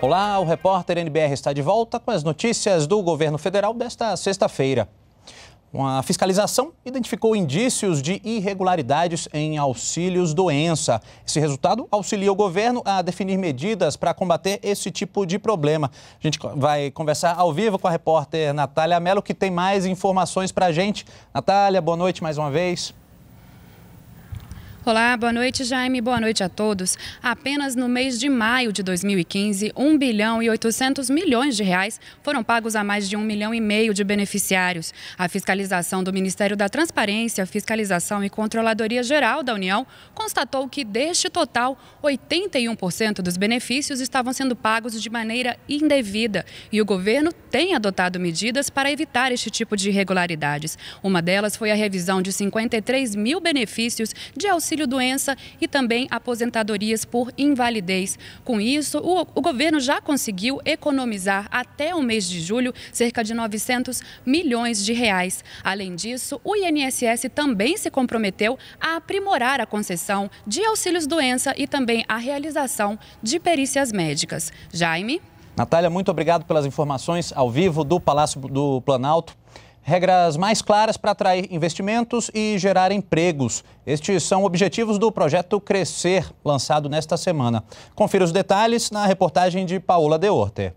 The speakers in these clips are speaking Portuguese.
Olá, o repórter NBR está de volta com as notícias do governo federal desta sexta-feira. Uma fiscalização identificou indícios de irregularidades em auxílios doença. Esse resultado auxilia o governo a definir medidas para combater esse tipo de problema. A gente vai conversar ao vivo com a repórter Natália Mello, que tem mais informações para a gente. Natália, boa noite mais uma vez. Olá, boa noite, Jaime. Boa noite a todos. Apenas no mês de maio de 2015, 1 bilhão e 800 milhões de reais foram pagos a mais de 1 milhão e meio de beneficiários. A fiscalização do Ministério da Transparência, Fiscalização e Controladoria Geral da União constatou que deste total, 81% dos benefícios estavam sendo pagos de maneira indevida e o governo tem adotado medidas para evitar este tipo de irregularidades. Uma delas foi a revisão de 53 mil benefícios de auxílio auxílio-doença e também aposentadorias por invalidez. Com isso, o, o governo já conseguiu economizar até o mês de julho cerca de 900 milhões de reais. Além disso, o INSS também se comprometeu a aprimorar a concessão de auxílios-doença e também a realização de perícias médicas. Jaime? Natália, muito obrigado pelas informações ao vivo do Palácio do Planalto regras mais claras para atrair investimentos e gerar empregos. Estes são objetivos do projeto Crescer, lançado nesta semana. Confira os detalhes na reportagem de Paola Deorte.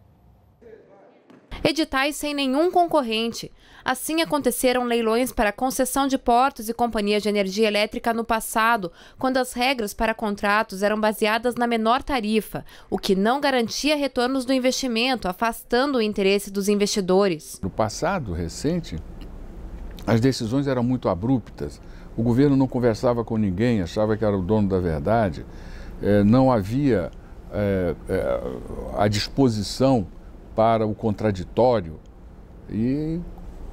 Editais sem nenhum concorrente. Assim aconteceram leilões para concessão de portos e companhias de energia elétrica no passado, quando as regras para contratos eram baseadas na menor tarifa, o que não garantia retornos do investimento, afastando o interesse dos investidores. No passado recente, as decisões eram muito abruptas. O governo não conversava com ninguém, achava que era o dono da verdade. É, não havia é, é, a disposição para o contraditório. E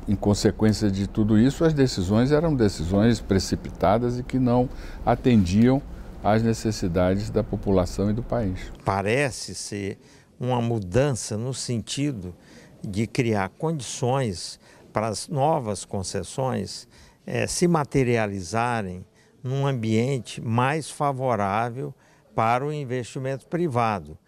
em consequência de tudo isso, as decisões eram decisões precipitadas e que não atendiam às necessidades da população e do país. Parece ser uma mudança no sentido de criar condições para as novas concessões é, se materializarem num ambiente mais favorável para o investimento privado,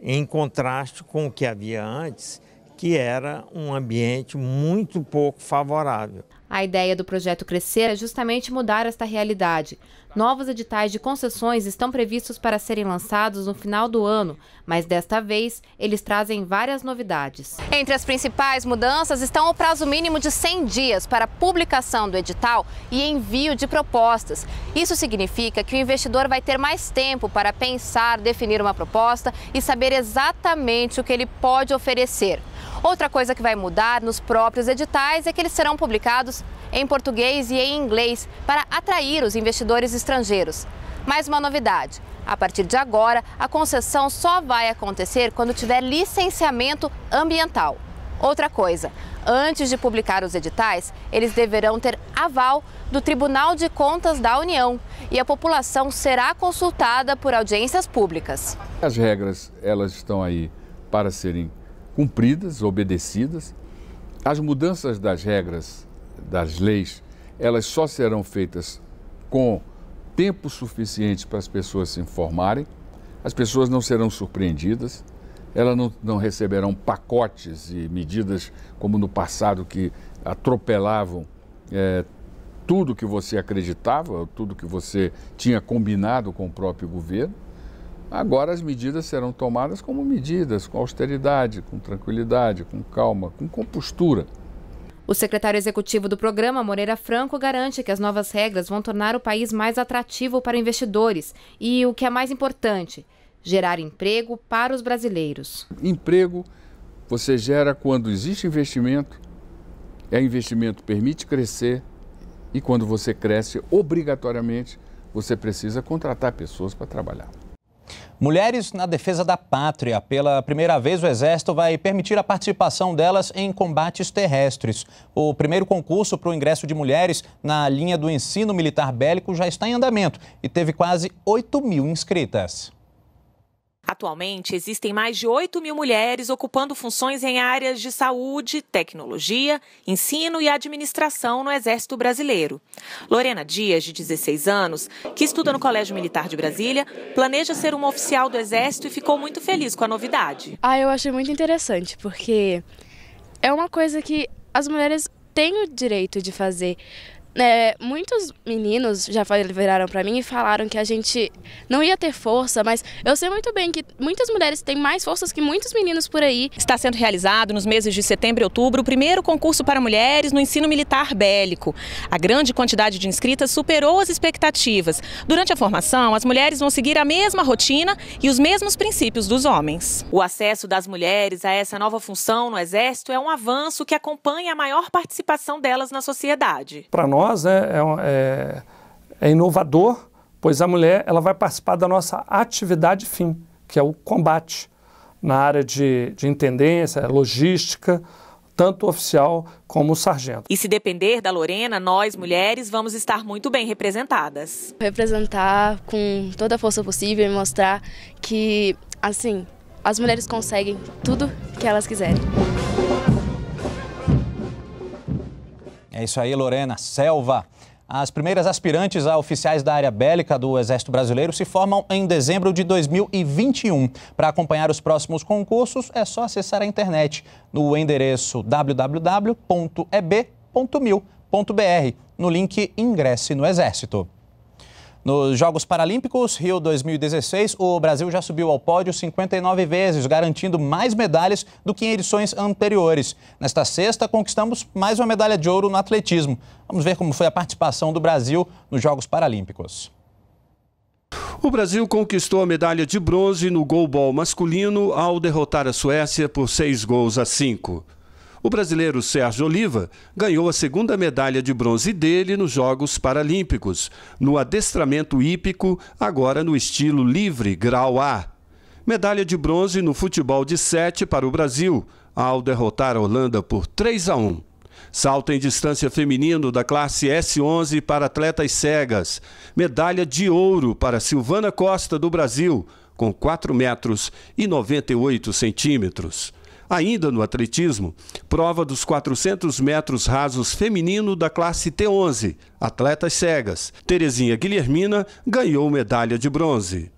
em contraste com o que havia antes, que era um ambiente muito pouco favorável. A ideia do projeto Crescer é justamente mudar esta realidade. Novos editais de concessões estão previstos para serem lançados no final do ano, mas desta vez eles trazem várias novidades. Entre as principais mudanças estão o prazo mínimo de 100 dias para publicação do edital e envio de propostas. Isso significa que o investidor vai ter mais tempo para pensar, definir uma proposta e saber exatamente o que ele pode oferecer. Outra coisa que vai mudar nos próprios editais é que eles serão publicados em português e em inglês para atrair os investidores estrangeiros. Mais uma novidade: a partir de agora, a concessão só vai acontecer quando tiver licenciamento ambiental. Outra coisa, antes de publicar os editais, eles deverão ter aval do Tribunal de Contas da União e a população será consultada por audiências públicas. As regras, elas estão aí para serem cumpridas, obedecidas. As mudanças das regras, das leis, elas só serão feitas com tempo suficiente para as pessoas se informarem, as pessoas não serão surpreendidas, elas não, não receberão pacotes e medidas como no passado que atropelavam é, tudo que você acreditava, tudo que você tinha combinado com o próprio governo. Agora as medidas serão tomadas como medidas, com austeridade, com tranquilidade, com calma, com compostura. O secretário executivo do programa, Moreira Franco, garante que as novas regras vão tornar o país mais atrativo para investidores e, o que é mais importante, gerar emprego para os brasileiros. Emprego você gera quando existe investimento, é investimento permite crescer e quando você cresce, obrigatoriamente, você precisa contratar pessoas para trabalhar. Mulheres na defesa da pátria. Pela primeira vez, o Exército vai permitir a participação delas em combates terrestres. O primeiro concurso para o ingresso de mulheres na linha do ensino militar bélico já está em andamento e teve quase 8 mil inscritas. Atualmente, existem mais de 8 mil mulheres ocupando funções em áreas de saúde, tecnologia, ensino e administração no Exército Brasileiro. Lorena Dias, de 16 anos, que estuda no Colégio Militar de Brasília, planeja ser uma oficial do Exército e ficou muito feliz com a novidade. Ah, eu achei muito interessante, porque é uma coisa que as mulheres têm o direito de fazer. É, muitos meninos já viraram para mim e falaram que a gente não ia ter força, mas eu sei muito bem que muitas mulheres têm mais forças que muitos meninos por aí. Está sendo realizado nos meses de setembro e outubro o primeiro concurso para mulheres no ensino militar bélico. A grande quantidade de inscritas superou as expectativas. Durante a formação, as mulheres vão seguir a mesma rotina e os mesmos princípios dos homens. O acesso das mulheres a essa nova função no Exército é um avanço que acompanha a maior participação delas na sociedade. Para nós, nós né, é, é, é inovador, pois a mulher ela vai participar da nossa atividade fim, que é o combate, na área de, de intendência, logística, tanto oficial como sargento. E se depender da Lorena, nós mulheres vamos estar muito bem representadas. Representar com toda a força possível e mostrar que, assim, as mulheres conseguem tudo que elas quiserem. É isso aí, Lorena. Selva. As primeiras aspirantes a oficiais da área bélica do Exército Brasileiro se formam em dezembro de 2021. Para acompanhar os próximos concursos, é só acessar a internet no endereço www.eb.mil.br. No link Ingresse no Exército. Nos Jogos Paralímpicos Rio 2016, o Brasil já subiu ao pódio 59 vezes, garantindo mais medalhas do que em edições anteriores. Nesta sexta, conquistamos mais uma medalha de ouro no atletismo. Vamos ver como foi a participação do Brasil nos Jogos Paralímpicos. O Brasil conquistou a medalha de bronze no goalball masculino ao derrotar a Suécia por seis gols a cinco. O brasileiro Sérgio Oliva ganhou a segunda medalha de bronze dele nos Jogos Paralímpicos, no adestramento hípico, agora no estilo livre, grau A. Medalha de bronze no futebol de 7 para o Brasil, ao derrotar a Holanda por 3 a 1. Salto em distância feminino da classe S11 para atletas cegas. Medalha de ouro para Silvana Costa do Brasil, com 4 metros e 98 centímetros. Ainda no atletismo, prova dos 400 metros rasos feminino da classe T11, atletas cegas. Terezinha Guilhermina ganhou medalha de bronze.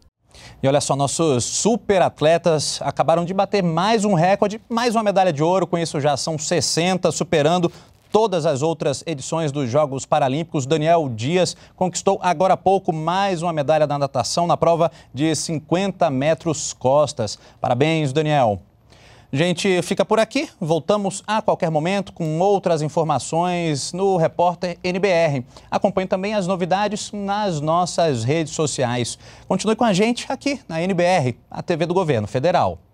E olha só, nossos super atletas acabaram de bater mais um recorde, mais uma medalha de ouro. Com isso já são 60, superando todas as outras edições dos Jogos Paralímpicos. Daniel Dias conquistou agora há pouco mais uma medalha da natação na prova de 50 metros costas. Parabéns, Daniel gente fica por aqui, voltamos a qualquer momento com outras informações no Repórter NBR. Acompanhe também as novidades nas nossas redes sociais. Continue com a gente aqui na NBR, a TV do Governo Federal.